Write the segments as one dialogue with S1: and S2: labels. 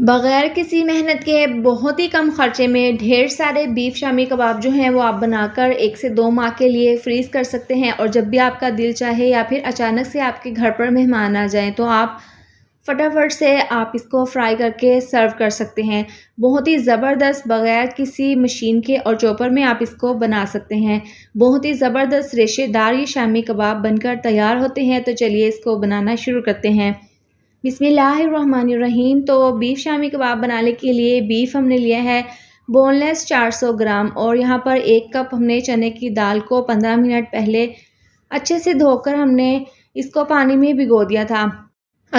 S1: बगैर किसी मेहनत के बहुत ही कम खर्चे में ढेर सारे बीफ शामी कबाब जो हैं वो आप बनाकर एक से दो माह के लिए फ्रीज़ कर सकते हैं और जब भी आपका दिल चाहे या फिर अचानक से आपके घर पर मेहमान आ जाएं तो आप फटाफट से आप इसको फ्राई करके सर्व कर सकते हैं बहुत ही ज़बरदस्त बगैर किसी मशीन के और चॉपर में आप इसको बना सकते हैं बहुत ही ज़बरदस्त रेशेदार ये शामी कबाब बनकर तैयार होते हैं तो चलिए इसको बनाना शुरू करते हैं बिसमीम तो बीफ शामी कबाब बनाने के लिए बीफ हमने लिया है बोनलेस 400 ग्राम और यहाँ पर एक कप हमने चने की दाल को 15 मिनट पहले अच्छे से धोकर हमने इसको पानी में भिगो दिया था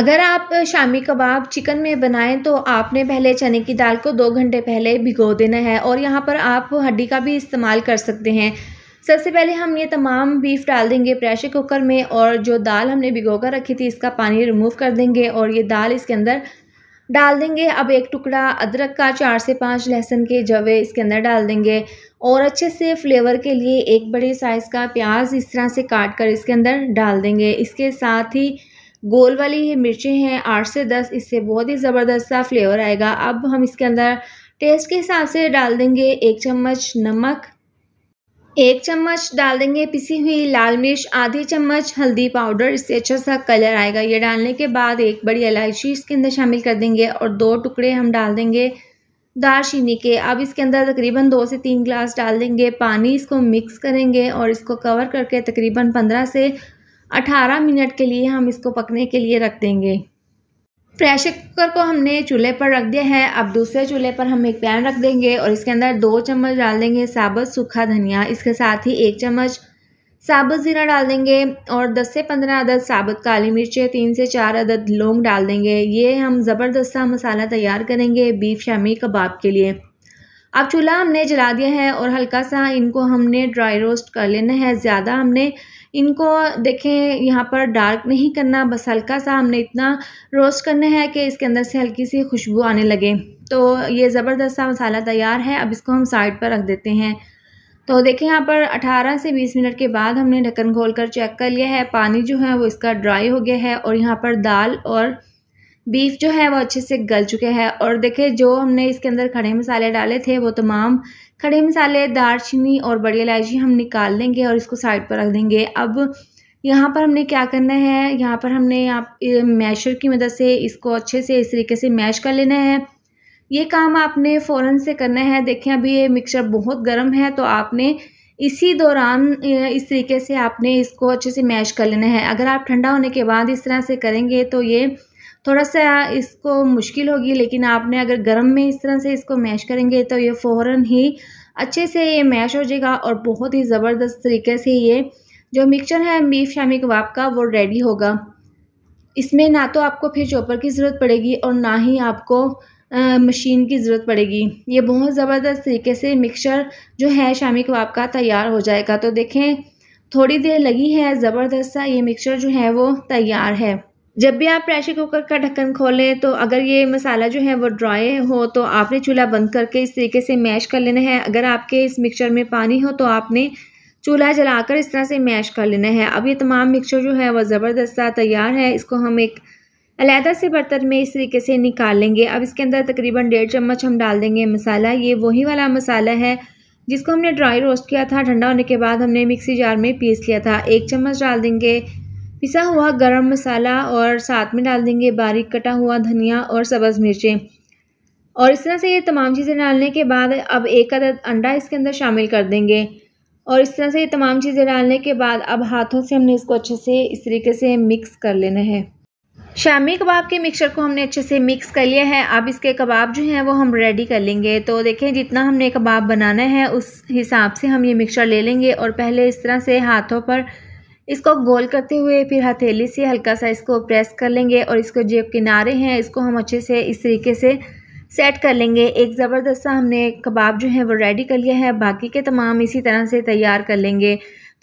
S1: अगर आप शामी कबाब चिकन में बनाएं तो आपने पहले चने की दाल को दो घंटे पहले भिगो देना है और यहाँ पर आप हड्डी का भी इस्तेमाल कर सकते हैं सबसे पहले हम ये तमाम बीफ डाल देंगे प्रेशर कुकर में और जो दाल हमने भिगो कर रखी थी इसका पानी रिमूव कर देंगे और ये दाल इसके अंदर डाल देंगे अब एक टुकड़ा अदरक का चार से पाँच लहसुन के जवे इसके अंदर डाल देंगे और अच्छे से फ्लेवर के लिए एक बड़े साइज़ का प्याज इस तरह से काट कर इसके अंदर डाल देंगे इसके साथ ही गोल वाली ये मिर्चें हैं आठ से दस इससे बहुत ही ज़बरदस्त सा फ्लेवर आएगा अब हम इसके अंदर टेस्ट के हिसाब से डाल देंगे एक चम्मच नमक एक चम्मच डाल देंगे पिसी हुई लाल मिर्च आधी चम्मच हल्दी पाउडर इससे अच्छा सा कलर आएगा ये डालने के बाद एक बड़ी इलायची इसके अंदर शामिल कर देंगे और दो टुकड़े हम डाल देंगे चीनी के अब इसके अंदर तकरीबन दो से तीन गिलास डाल देंगे पानी इसको मिक्स करेंगे और इसको कवर करके तकरीबन पंद्रह से अठारह मिनट के लिए हम इसको पकने के लिए रख देंगे प्रेशर कुकर को हमने चूल्हे पर रख दिया है अब दूसरे चूल्हे पर हम एक पैन रख देंगे और इसके अंदर दो चम्मच डाल देंगे साबुत सूखा धनिया इसके साथ ही एक चम्मच साबुत ज़ीरा डाल देंगे और 10 से 15 अदद साबुत काली मिर्चें तीन से चार अदद लौंग डाल देंगे ये हम जबरदस्ता मसाला तैयार करेंगे बीफ शामी कबाब के लिए अब चूल्हा हमने जला दिया है और हल्का सा इनको हमने ड्राई रोस्ट कर लेना है ज़्यादा हमने इनको देखें यहाँ पर डार्क नहीं करना बस हल्का सा हमने इतना रोस्ट करना है कि इसके अंदर से हल्की सी खुशबू आने लगे तो ये ज़बरदस्त सा मसाला तैयार है अब इसको हम साइड पर रख देते हैं तो देखें यहाँ पर 18 से 20 मिनट के बाद हमने ढक्कन खोलकर कर चेक कर लिया है पानी जो है वो इसका ड्राई हो गया है और यहाँ पर दाल और बीफ जो है वो अच्छे से गल चुके हैं और देखे जो हमने इसके अंदर खड़े मसाले डाले थे वो तमाम खड़े मसाले दारचीनी और बड़ी इलायची हम निकाल लेंगे और इसको साइड पर रख देंगे अब यहाँ पर हमने क्या करना है यहाँ पर हमने आप मैशर की मदद से इसको अच्छे से इस तरीके से मैश कर लेना है ये काम आपने फ़ौरन से करना है देखें अभी ये मिक्सचर बहुत गर्म है तो आपने इसी दौरान इस तरीके से आपने इसको अच्छे से मैश कर लेना है अगर आप ठंडा होने के बाद इस तरह से करेंगे तो ये थोड़ा सा इसको मुश्किल होगी लेकिन आपने अगर गर्म में इस तरह से इसको मैश करेंगे तो ये फ़ौर ही अच्छे से ये मैश हो जाएगा और बहुत ही ज़बरदस्त तरीके से ये जो मिक्सचर है बीफ शामी कबाब का वो रेडी होगा इसमें ना तो आपको फिर चॉपर की ज़रूरत पड़ेगी और ना ही आपको आ, मशीन की ज़रूरत पड़ेगी ये बहुत ज़बरदस्त तरीके से मिक्सचर जो है शामी कबाब का तैयार हो जाएगा तो देखें थोड़ी देर लगी है ज़बरदस्त सा ये मिक्सचर जो है वो तैयार है जब भी आप प्रेशर कुकर का ढक्कन खोलें तो अगर ये मसाला जो है वो ड्राई हो तो आपने चूल्हा बंद करके इस तरीके से मैश कर लेना है अगर आपके इस मिक्सचर में पानी हो तो आपने चूल्हा जलाकर इस तरह से मैश कर लेना है अब ये तमाम मिक्सचर जो है वह ज़बरदस्त सा तैयार है इसको हम एक अलहदा से बर्तन में इस तरीके से निकाल लेंगे अब इसके अंदर तकरीबन डेढ़ चम्मच हम डाल देंगे मसाला ये वही वाला मसाला है जिसको हमने ड्राई रोस्ट किया था ठंडा होने के बाद हमने मिक्सी जार में पीस लिया था एक चम्मच डाल देंगे पिसा हुआ गरम मसाला और साथ में डाल देंगे बारीक कटा हुआ धनिया और सब्ज़ मिर्चें और इस तरह से ये तमाम चीज़ें डालने के बाद अब एक अदद अंडा इसके अंदर शामिल कर देंगे और इस तरह से ये तमाम चीज़ें डालने के बाद अब हाथों से हमने इसको अच्छे से इस तरीके से मिक्स कर लेना है शामी कबाब के मिक्सचर को हमने अच्छे से मिक्स कर लिया है अब इसके कबाब जो हैं वो हम रेडी कर लेंगे तो देखें जितना हमने कबाब बनाना है उस हिसाब से हम ये मिक्सचर ले लेंगे और पहले इस तरह से हाथों पर इसको गोल करते हुए फिर हथेली से हल्का सा इसको प्रेस कर लेंगे और इसको जो किनारे हैं इसको हम अच्छे से इस तरीके से सेट कर लेंगे एक ज़बरदस्त सा हमने कबाब जो है वो रेडी कर लिया है बाकी के तमाम इसी तरह से तैयार कर लेंगे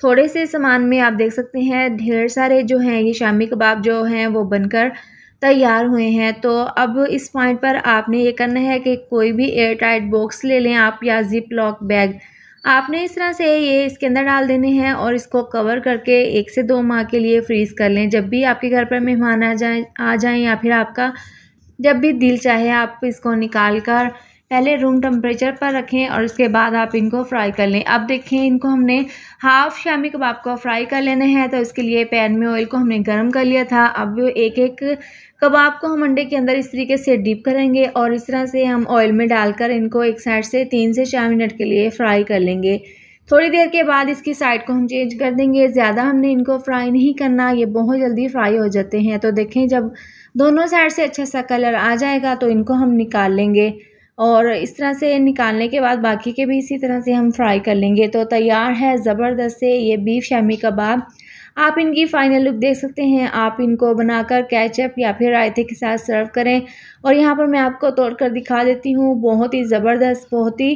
S1: थोड़े से सामान में आप देख सकते हैं ढेर सारे जो हैं ये शामी कबाब जो हैं वो बनकर तैयार हुए हैं तो अब इस पॉइंट पर आपने ये करना है कि कोई भी एयर टाइट बॉक्स ले लें आप या जिप लॉक बैग आपने इस तरह से ये इसके अंदर डाल देने हैं और इसको कवर करके एक से दो माह के लिए फ्रीज़ कर लें जब भी आपके घर पर मेहमान आ जाए आ जाएँ या फिर आपका जब भी दिल चाहे आप इसको निकाल कर पहले रूम टेम्परेचर पर रखें और उसके बाद आप इनको फ्राई कर लें अब देखें इनको हमने हाफ़ शामी कबाब को फ्राई कर लेना है तो इसके लिए पैन में ऑयल को हमने गर्म कर लिया था अब एक एक कबाब को हम अंडे के अंदर इस तरीके से डिप करेंगे और इस तरह से हम ऑयल में डालकर इनको एक साइड से तीन से चार मिनट के लिए फ्राई कर लेंगे थोड़ी देर के बाद इसकी साइड को हम चेंज कर देंगे ज़्यादा हमने इनको फ्राई नहीं करना ये बहुत जल्दी फ्राई हो जाते हैं तो देखें जब दोनों साइड से अच्छा सा कलर आ जाएगा तो इनको हम निकाल लेंगे और इस तरह से निकालने के बाद बाकी के भी इसी तरह से हम फ्राई कर लेंगे तो तैयार है ज़बरदस्त से ये बीफ शामी कबाब आप इनकी फ़ाइनल लुक देख सकते हैं आप इनको बनाकर कैचअप या फिर रायते के साथ सर्व करें और यहाँ पर मैं आपको तोड़ कर दिखा देती हूँ बहुत ही ज़बरदस्त बहुत ही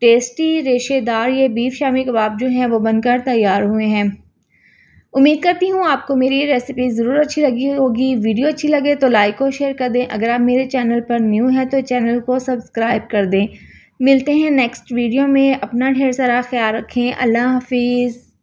S1: टेस्टी रेशेदार ये बीफ शामी कबाब जो हैं वो बनकर तैयार हुए हैं उम्मीद करती हूँ आपको मेरी ये रेसिपी ज़रूर अच्छी लगी होगी वीडियो अच्छी लगे तो लाइक और शेयर कर दें अगर आप मेरे चैनल पर न्यू हैं तो चैनल को सब्सक्राइब कर दें मिलते हैं नेक्स्ट वीडियो में अपना ढेर सारा ख्याल रखें अल्लाह हाफिज़